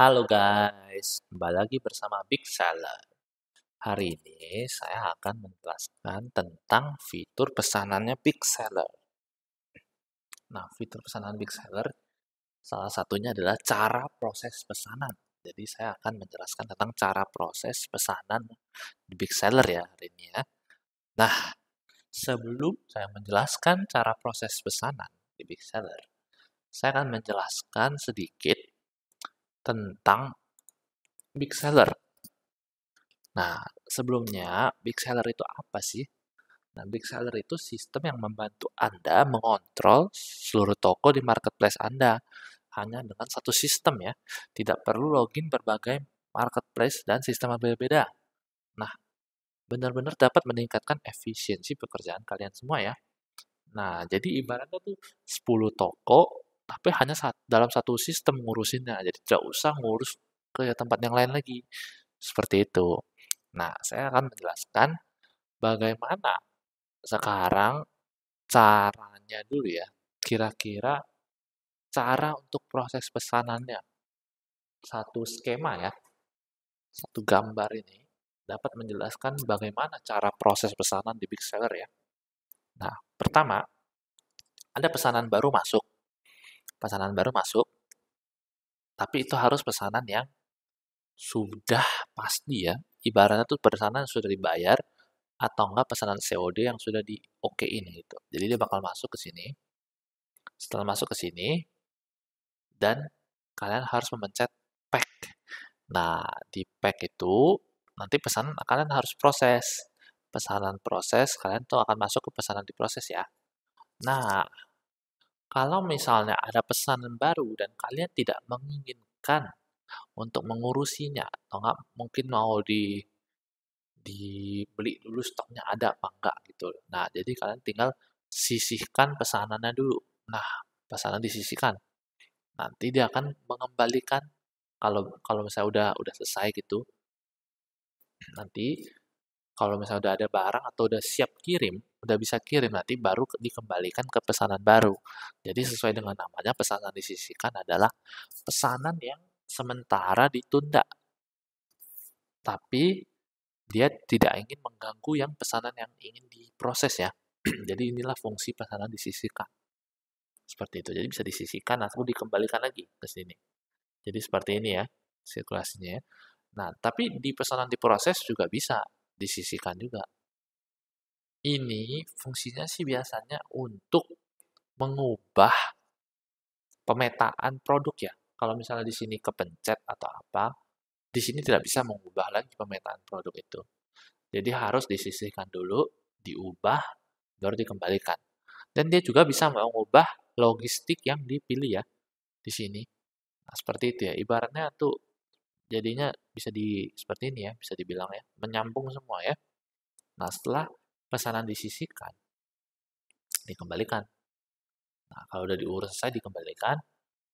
Halo guys, kembali lagi bersama Big Seller. Hari ini saya akan menjelaskan tentang fitur pesanannya Big Seller. Nah, fitur pesanan Big Seller salah satunya adalah cara proses pesanan. Jadi saya akan menjelaskan tentang cara proses pesanan di Big Seller ya hari ini ya. Nah, sebelum saya menjelaskan cara proses pesanan di Big Seller, saya akan menjelaskan sedikit tentang big seller. Nah, sebelumnya big seller itu apa sih? Nah, big seller itu sistem yang membantu Anda mengontrol seluruh toko di marketplace Anda hanya dengan satu sistem ya. Tidak perlu login berbagai marketplace dan sistem yang berbeda. Nah, benar-benar dapat meningkatkan efisiensi pekerjaan kalian semua ya. Nah, jadi ibaratnya tuh 10 toko tapi hanya saat, dalam satu sistem ngurusinnya jadi tidak usah ngurus ke tempat yang lain lagi seperti itu nah saya akan menjelaskan bagaimana sekarang caranya dulu ya kira-kira cara untuk proses pesanannya satu skema ya satu gambar ini dapat menjelaskan bagaimana cara proses pesanan di big seller ya. Nah, pertama, ada pesanan baru masuk pesanan baru masuk, tapi itu harus pesanan yang sudah pasti ya, ibaratnya tuh pesanan sudah dibayar atau enggak pesanan COD yang sudah di ini gitu. Jadi dia bakal masuk ke sini. Setelah masuk ke sini dan kalian harus memencet pack. Nah, di pack itu nanti pesanan kalian harus proses. Pesanan proses kalian tuh akan masuk ke pesanan di proses ya. Nah, kalau misalnya ada pesanan baru dan kalian tidak menginginkan untuk mengurusinya atau enggak mungkin mau di dibeli dulu stoknya ada apa enggak gitu. Nah, jadi kalian tinggal sisihkan pesanannya dulu. Nah, pesanan disisihkan. Nanti dia akan mengembalikan kalau kalau misalnya udah udah selesai gitu. Nanti kalau misalnya udah ada barang atau udah siap kirim, udah bisa kirim nanti baru dikembalikan ke pesanan baru. Jadi sesuai dengan namanya pesanan disisikan adalah pesanan yang sementara ditunda. Tapi dia tidak ingin mengganggu yang pesanan yang ingin diproses ya. Jadi inilah fungsi pesanan disisikan Seperti itu. Jadi bisa disisikan atau dikembalikan lagi ke sini. Jadi seperti ini ya sirkulasinya ya. Nah, tapi di pesanan diproses juga bisa disisikan juga ini fungsinya sih biasanya untuk mengubah pemetaan produk ya. Kalau misalnya di sini kepencet atau apa, di sini tidak bisa mengubah lagi pemetaan produk itu. Jadi harus disisihkan dulu, diubah, baru dikembalikan. Dan dia juga bisa mengubah logistik yang dipilih ya di sini. Nah, seperti itu ya. Ibaratnya tuh jadinya bisa di seperti ini ya, bisa dibilang ya, menyambung semua ya. Nah, setelah pesanan disisihkan, dikembalikan. Nah, kalau udah diurus selesai dikembalikan,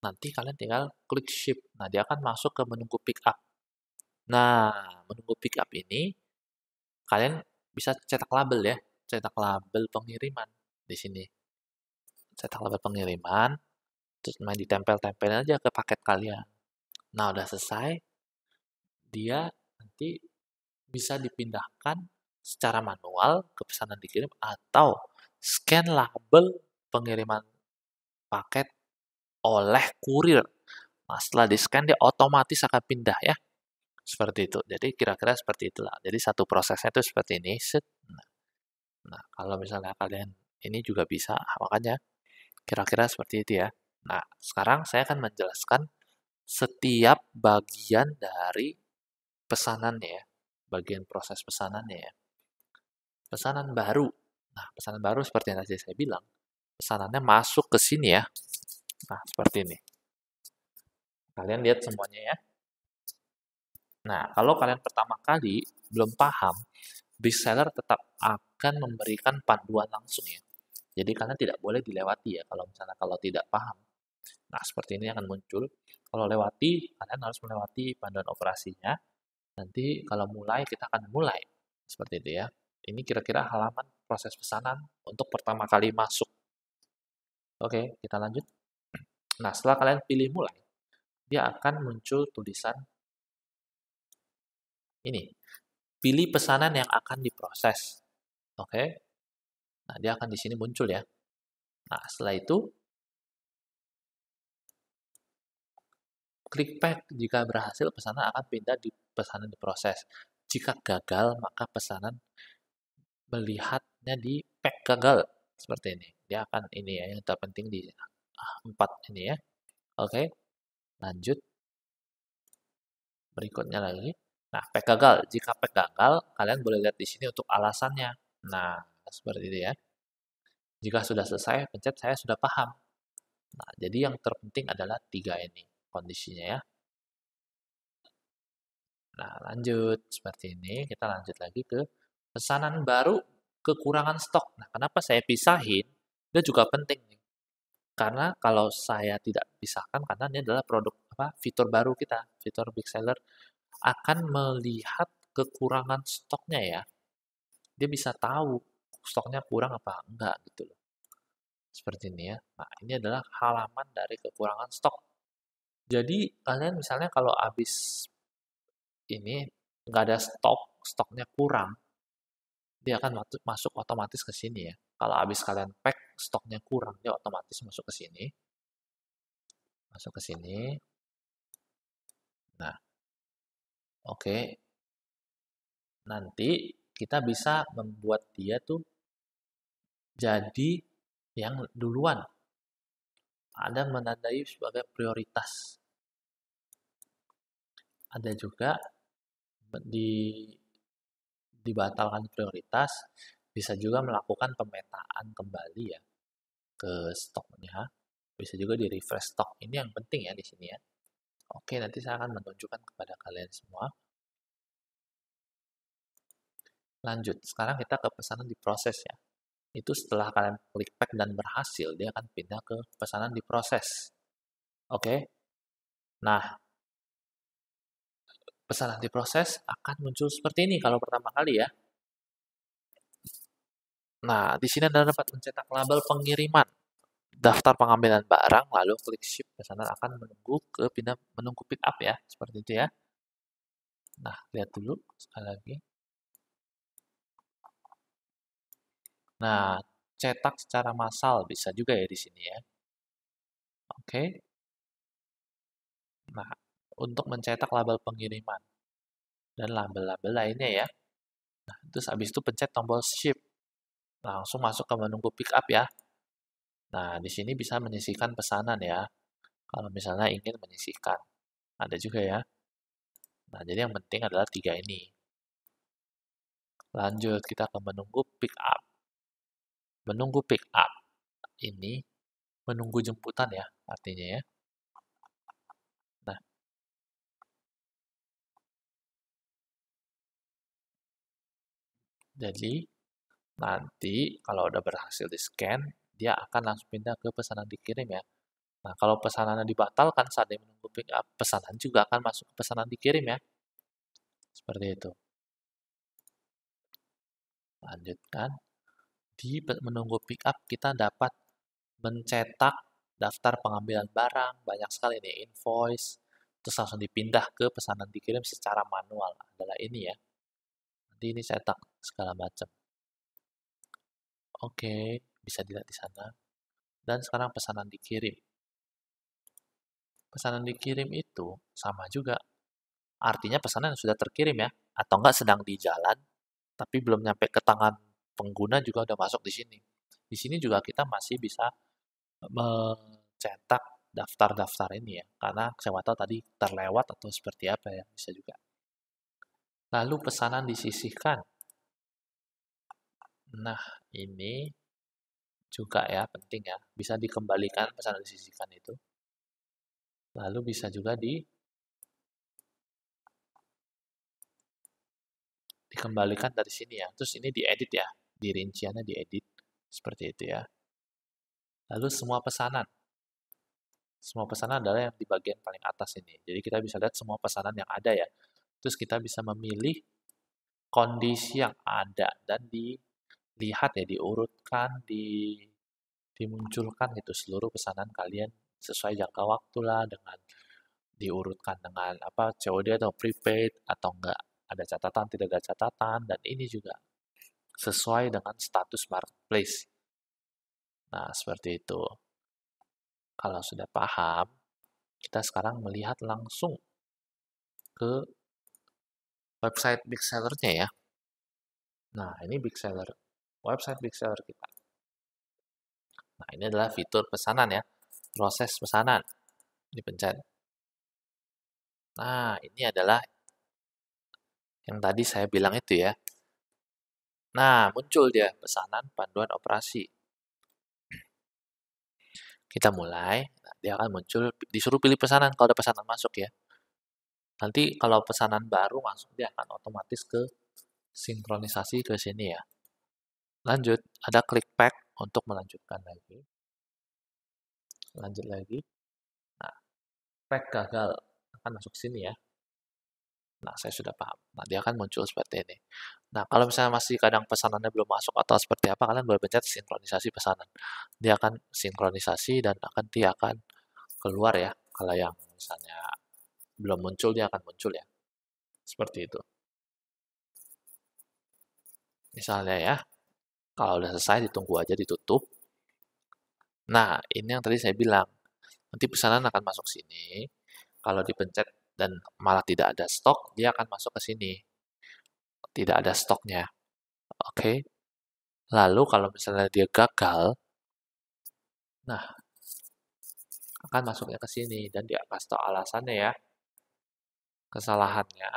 nanti kalian tinggal klik ship. Nah, dia akan masuk ke menunggu pick up. Nah, menunggu pick up ini kalian bisa cetak label ya, cetak label pengiriman di sini. Cetak label pengiriman, terus main ditempel-tempelin aja ke paket kalian. Nah, udah selesai, dia nanti bisa dipindahkan secara manual ke pesanan dikirim atau scan label pengiriman paket oleh kurir. Nah, setelah di scan dia otomatis akan pindah ya. Seperti itu. Jadi kira-kira seperti itulah. Jadi satu prosesnya itu seperti ini. Nah, nah, kalau misalnya kalian ini juga bisa, nah, makanya kira-kira seperti itu ya. Nah, sekarang saya akan menjelaskan setiap bagian dari pesanannya ya, bagian proses pesanannya ya pesanan baru. Nah, pesanan baru seperti yang tadi saya bilang, pesanannya masuk ke sini ya. Nah, seperti ini. Kalian lihat semuanya ya. Nah, kalau kalian pertama kali belum paham, big seller tetap akan memberikan panduan langsung ya. Jadi kalian tidak boleh dilewati ya kalau misalnya kalau tidak paham. Nah, seperti ini akan muncul. Kalau lewati, kalian harus melewati panduan operasinya. Nanti kalau mulai, kita akan mulai. Seperti itu ya. Ini kira-kira halaman proses pesanan untuk pertama kali masuk. Oke, kita lanjut. Nah, setelah kalian pilih mulai, dia akan muncul tulisan ini. Pilih pesanan yang akan diproses. Oke. Nah, dia akan di sini muncul ya. Nah, setelah itu klik pack jika berhasil pesanan akan pindah di pesanan diproses. Jika gagal maka pesanan melihatnya di pack gagal seperti ini. Dia akan ini ya yang terpenting di ah, empat ini ya. Oke. Lanjut. Berikutnya lagi. Nah, pack gagal. Jika pack gagal, kalian boleh lihat di sini untuk alasannya. Nah, seperti itu ya. Jika sudah selesai, pencet saya sudah paham. Nah, jadi yang terpenting adalah tiga ini kondisinya ya. Nah, lanjut seperti ini. Kita lanjut lagi ke pesanan baru kekurangan stok. Nah, kenapa saya pisahin? Itu juga penting nih. Karena kalau saya tidak pisahkan, karena ini adalah produk apa fitur baru kita, fitur big seller akan melihat kekurangan stoknya ya. Dia bisa tahu stoknya kurang apa enggak gitu loh. Seperti ini ya. Nah, ini adalah halaman dari kekurangan stok. Jadi kalian misalnya kalau habis ini enggak ada stok, stoknya kurang, dia akan masuk otomatis ke sini ya. Kalau habis kalian pack, stoknya kurang, dia otomatis masuk ke sini. Masuk ke sini. Nah, oke. Okay. Nanti kita bisa membuat dia tuh jadi yang duluan. Ada menandai sebagai prioritas. Ada juga di dibatalkan prioritas, bisa juga melakukan pemetaan kembali ya ke stoknya. Bisa juga di refresh stok. Ini yang penting ya di sini ya. Oke, nanti saya akan menunjukkan kepada kalian semua. Lanjut, sekarang kita ke pesanan diproses ya. Itu setelah kalian klik pack dan berhasil, dia akan pindah ke pesanan diproses. Oke. Nah, pesanan diproses akan muncul seperti ini kalau pertama kali ya. Nah, di sini Anda dapat mencetak label pengiriman, daftar pengambilan barang, lalu klik ship. Pesanan akan menunggu ke pindah menunggu pick up ya, seperti itu ya. Nah, lihat dulu sekali lagi. Nah, cetak secara massal bisa juga ya di sini ya. Oke. Nah, untuk mencetak iya. label pengiriman dan label-label lainnya ya. Nah, terus habis itu pencet tombol ship. Langsung masuk ke menunggu pick up ya. Nah, di sini bisa menyisihkan pesanan ya. Kalau misalnya ingin menyisihkan. Ada juga ya. Nah, jadi yang penting adalah tiga ini. Lanjut, kita ke menunggu pick up. Menunggu pick up. Ini menunggu jemputan ya, artinya ya. Jadi nanti kalau udah berhasil di scan, dia akan langsung pindah ke pesanan dikirim ya. Nah, kalau pesanannya dibatalkan saat dia menunggu pick up, pesanan juga akan masuk ke pesanan dikirim ya. Seperti itu. Lanjutkan. Di menunggu pick up kita dapat mencetak daftar pengambilan barang, banyak sekali nih invoice, terus langsung dipindah ke pesanan dikirim secara manual. Adalah ini ya nanti ini cetak segala macam oke bisa dilihat di sana dan sekarang pesanan dikirim pesanan dikirim itu sama juga artinya pesanan yang sudah terkirim ya atau enggak sedang di jalan tapi belum nyampe ke tangan pengguna juga udah masuk di sini di sini juga kita masih bisa e, mencetak daftar-daftar ini ya karena saya tahu tadi terlewat atau seperti apa ya bisa juga lalu pesanan disisihkan. Nah, ini juga ya penting ya, bisa dikembalikan pesanan disisihkan itu. Lalu bisa juga di dikembalikan dari sini ya. Terus ini diedit ya, dirinciannya diedit seperti itu ya. Lalu semua pesanan. Semua pesanan adalah yang di bagian paling atas ini. Jadi kita bisa lihat semua pesanan yang ada ya. Terus kita bisa memilih kondisi yang ada dan dilihat ya diurutkan, di, dimunculkan gitu seluruh pesanan kalian sesuai jangka waktu lah dengan diurutkan dengan apa COD atau prepaid atau enggak ada catatan tidak ada catatan dan ini juga sesuai dengan status marketplace. Nah, seperti itu. Kalau sudah paham, kita sekarang melihat langsung ke website big sellernya ya. Nah, ini big seller, website big seller kita. Nah, ini adalah fitur pesanan ya, proses pesanan. Dipencet. Nah, ini adalah yang tadi saya bilang itu ya. Nah, muncul dia pesanan panduan operasi. Kita mulai, nah, dia akan muncul, disuruh pilih pesanan kalau ada pesanan masuk ya. Nanti kalau pesanan baru masuk dia akan otomatis ke sinkronisasi ke sini ya. Lanjut, ada klik pack untuk melanjutkan lagi. Lanjut lagi. Nah, pack gagal akan masuk sini ya. Nah, saya sudah paham. Nah, dia akan muncul seperti ini. Nah, kalau misalnya masih kadang pesanannya belum masuk atau seperti apa, kalian boleh pencet sinkronisasi pesanan. Dia akan sinkronisasi dan akan dia akan keluar ya. Kalau yang misalnya belum muncul, dia akan muncul ya. Seperti itu. Misalnya ya, kalau udah selesai ditunggu aja ditutup. Nah, ini yang tadi saya bilang. Nanti pesanan akan masuk sini. Kalau dipencet dan malah tidak ada stok, dia akan masuk ke sini. Tidak ada stoknya. Oke. Lalu kalau misalnya dia gagal, nah akan masuknya ke sini dan dia kasih tahu alasannya ya kesalahannya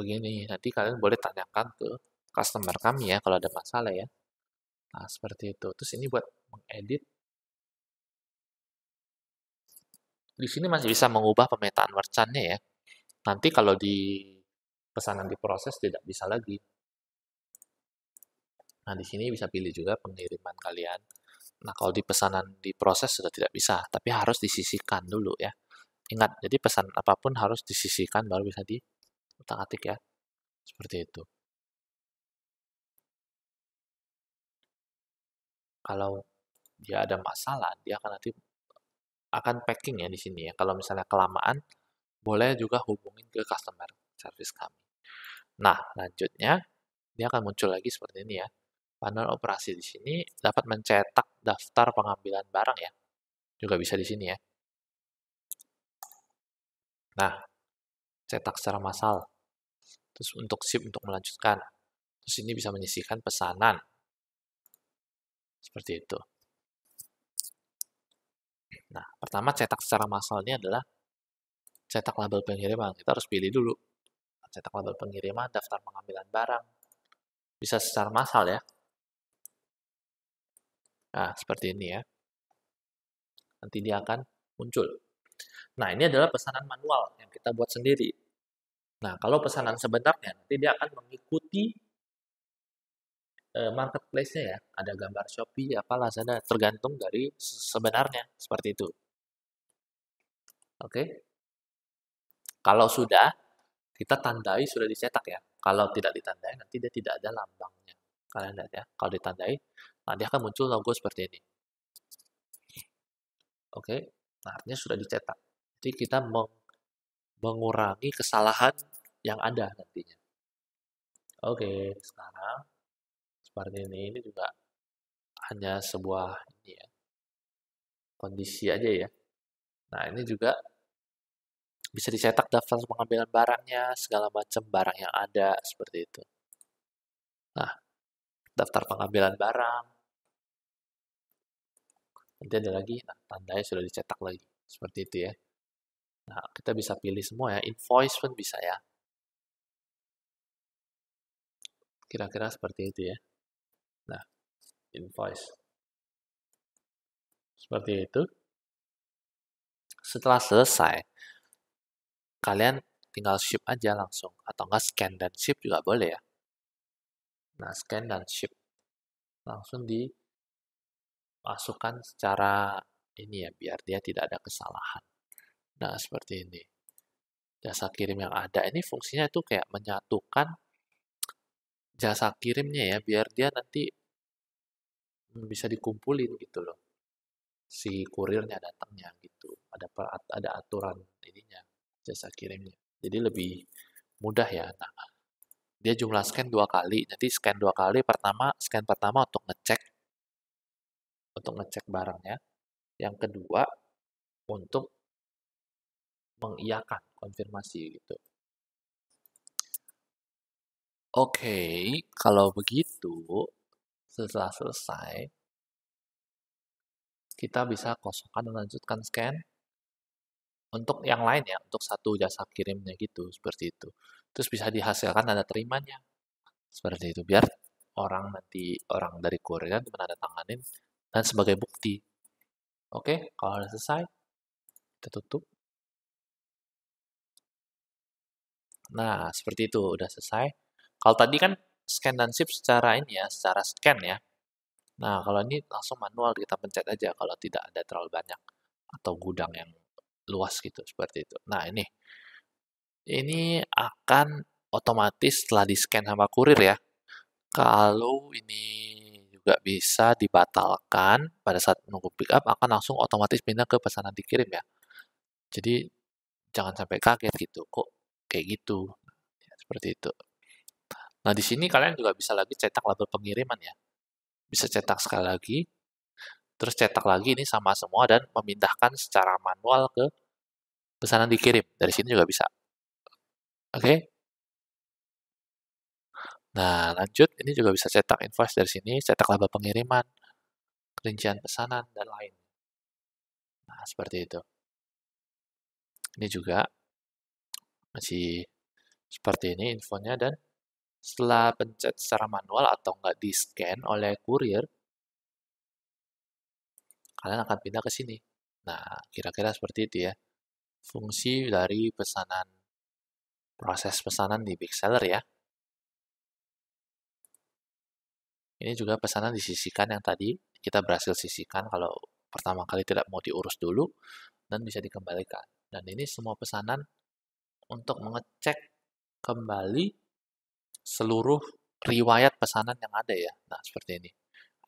begini nanti kalian boleh tanyakan ke customer kami ya kalau ada masalah ya nah seperti itu terus ini buat mengedit di sini masih bisa mengubah pemetaan merchantnya ya nanti kalau di pesanan diproses tidak bisa lagi nah di sini bisa pilih juga pengiriman kalian Nah, kalau di pesanan diproses sudah tidak bisa, tapi harus disisihkan dulu ya. Ingat, jadi pesan apapun harus disisihkan baru bisa di atik ya. Seperti itu. Kalau dia ada masalah, dia akan nanti akan packing ya di sini ya. Kalau misalnya kelamaan, boleh juga hubungin ke customer service kami. Nah, lanjutnya, dia akan muncul lagi seperti ini ya panel operasi di sini dapat mencetak daftar pengambilan barang ya. Juga bisa di sini ya. Nah, cetak secara massal. Terus untuk sip untuk melanjutkan. Terus ini bisa menyisihkan pesanan. Seperti itu. Nah, pertama cetak secara massal ini adalah cetak label pengiriman. Kita harus pilih dulu. Cetak label pengiriman, daftar pengambilan barang. Bisa secara massal ya. Nah, seperti ini ya. Nanti dia akan muncul. Nah, ini adalah pesanan manual yang kita buat sendiri. Nah, kalau pesanan sebenarnya, nanti dia akan mengikuti eh, marketplace-nya ya. Ada gambar Shopee, apa Lazada, tergantung dari sebenarnya. Seperti itu. Oke. Kalau sudah, kita tandai sudah dicetak ya. Kalau tidak ditandai, nanti dia tidak ada lambangnya. Kalian lihat ya, kalau ditandai, nanti akan muncul logo seperti ini. Oke, nah, artinya sudah dicetak. Jadi kita meng mengurangi kesalahan yang ada nantinya. Oke, sekarang seperti ini, ini juga hanya sebuah ini ya, kondisi aja ya. Nah, ini juga bisa dicetak daftar pengambilan barangnya, segala macam barang yang ada seperti itu. Nah, daftar pengambilan barang. Nanti ada lagi, nah, tandanya sudah dicetak lagi. Seperti itu ya. Nah, kita bisa pilih semua ya. Invoice pun bisa ya. Kira-kira seperti itu ya. Nah, invoice. Seperti itu. Setelah selesai, kalian tinggal ship aja langsung. Atau enggak scan dan ship juga boleh ya Nah, scan dan ship. Langsung dimasukkan secara ini ya, biar dia tidak ada kesalahan. Nah, seperti ini. Jasa kirim yang ada ini fungsinya itu kayak menyatukan jasa kirimnya ya, biar dia nanti bisa dikumpulin gitu loh. Si kurirnya datangnya gitu. Ada ada aturan ininya jasa kirimnya. Jadi lebih mudah ya. Nah, dia jumlah scan dua kali. Jadi scan dua kali, pertama scan pertama untuk ngecek untuk ngecek barangnya. Yang kedua untuk mengiyakan konfirmasi gitu. Oke, kalau begitu setelah selesai kita bisa kosongkan dan lanjutkan scan untuk yang lain ya, untuk satu jasa kirimnya gitu, seperti itu. Terus bisa dihasilkan tanda terimanya. Seperti itu, biar orang nanti, orang dari kurir kan tanganin dan sebagai bukti. Oke, kalau sudah selesai, kita tutup. Nah, seperti itu, udah selesai. Kalau tadi kan scan dan ship secara ini ya, secara scan ya. Nah, kalau ini langsung manual kita pencet aja kalau tidak ada terlalu banyak atau gudang yang luas gitu seperti itu. Nah ini ini akan otomatis setelah di scan sama kurir ya. Kalau ini juga bisa dibatalkan pada saat menunggu pick up akan langsung otomatis pindah ke pesanan dikirim ya. Jadi jangan sampai kaget gitu kok kayak gitu ya, seperti itu. Nah di sini kalian juga bisa lagi cetak label pengiriman ya. Bisa cetak sekali lagi terus cetak lagi ini sama semua dan memindahkan secara manual ke pesanan dikirim. Dari sini juga bisa. Oke. Okay? Nah, lanjut ini juga bisa cetak invoice dari sini, cetak laba pengiriman, rincian pesanan dan lain. Nah, seperti itu. Ini juga masih seperti ini infonya dan setelah pencet secara manual atau nggak di-scan oleh kurir, kalian akan pindah ke sini. Nah, kira-kira seperti itu ya. Fungsi dari pesanan, proses pesanan di big seller ya. Ini juga pesanan disisikan yang tadi kita berhasil sisikan kalau pertama kali tidak mau diurus dulu dan bisa dikembalikan. Dan ini semua pesanan untuk mengecek kembali seluruh riwayat pesanan yang ada ya. Nah, seperti ini.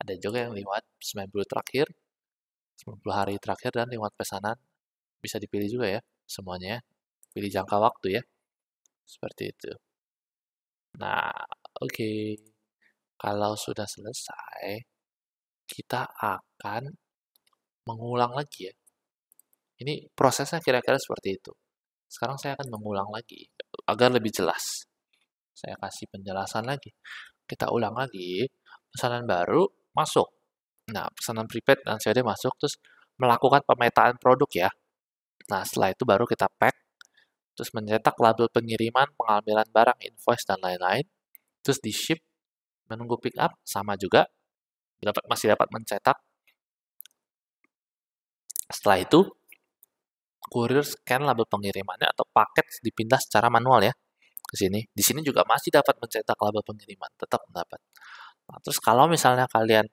Ada juga yang lewat 90 terakhir, 90 hari terakhir dan lewat pesanan bisa dipilih juga ya semuanya. Ya. Pilih jangka waktu ya. Seperti itu. Nah, oke. Okay. Kalau sudah selesai, kita akan mengulang lagi ya. Ini prosesnya kira-kira seperti itu. Sekarang saya akan mengulang lagi agar lebih jelas. Saya kasih penjelasan lagi. Kita ulang lagi, pesanan baru masuk Nah, pesanan prepaid dan COD masuk, terus melakukan pemetaan produk ya. Nah, setelah itu baru kita pack, terus mencetak label pengiriman, pengambilan barang, invoice, dan lain-lain. Terus di ship, menunggu pick up, sama juga. Dapat, masih dapat mencetak. Setelah itu, kurir scan label pengirimannya atau paket dipindah secara manual ya ke sini. Di sini juga masih dapat mencetak label pengiriman, tetap dapat. Nah, terus kalau misalnya kalian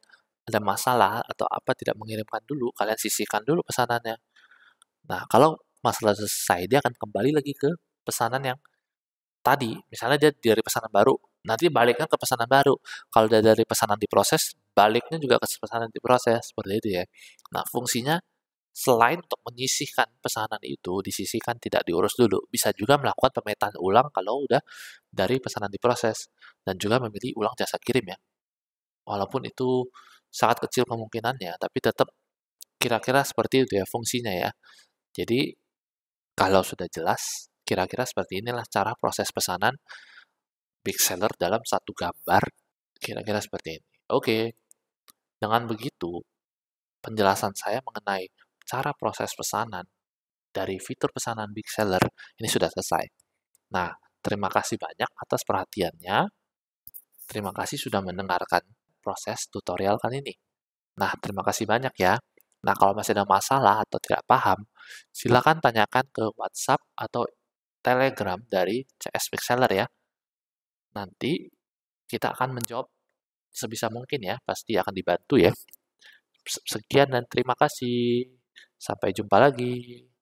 ada masalah atau apa tidak mengirimkan dulu, kalian sisihkan dulu pesanannya. Nah, kalau masalah selesai, dia akan kembali lagi ke pesanan yang tadi. Misalnya dia dari pesanan baru, nanti baliknya ke pesanan baru. Kalau dia dari pesanan diproses, baliknya juga ke pesanan diproses, seperti itu ya. Nah, fungsinya selain untuk menyisihkan pesanan itu, disisihkan tidak diurus dulu, bisa juga melakukan pemetaan ulang kalau udah dari pesanan diproses, dan juga memilih ulang jasa kirim ya. Walaupun itu sangat kecil kemungkinannya, tapi tetap kira-kira seperti itu ya fungsinya ya. Jadi kalau sudah jelas, kira-kira seperti inilah cara proses pesanan big seller dalam satu gambar, kira-kira seperti ini. Oke, dengan begitu penjelasan saya mengenai cara proses pesanan dari fitur pesanan big seller ini sudah selesai. Nah, terima kasih banyak atas perhatiannya. Terima kasih sudah mendengarkan proses tutorial kali ini. Nah, terima kasih banyak ya. Nah, kalau masih ada masalah atau tidak paham, silakan tanyakan ke WhatsApp atau Telegram dari CS Pixeler ya. Nanti kita akan menjawab sebisa mungkin ya, pasti akan dibantu ya. Sekian dan terima kasih. Sampai jumpa lagi.